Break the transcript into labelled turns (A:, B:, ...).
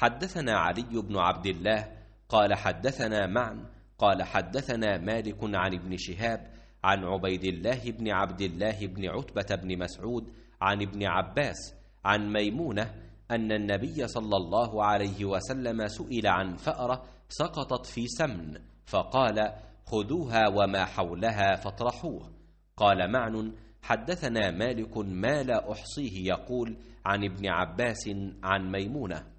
A: حدثنا علي بن عبد الله قال حدثنا معن قال حدثنا مالك عن ابن شهاب عن عبيد الله بن عبد الله بن عتبة بن مسعود عن ابن عباس عن ميمونة أن النبي صلى الله عليه وسلم سئل عن فأرة سقطت في سمن فقال خذوها وما حولها فاطرحوه قال معن حدثنا مالك ما لا أحصيه يقول عن ابن عباس عن ميمونه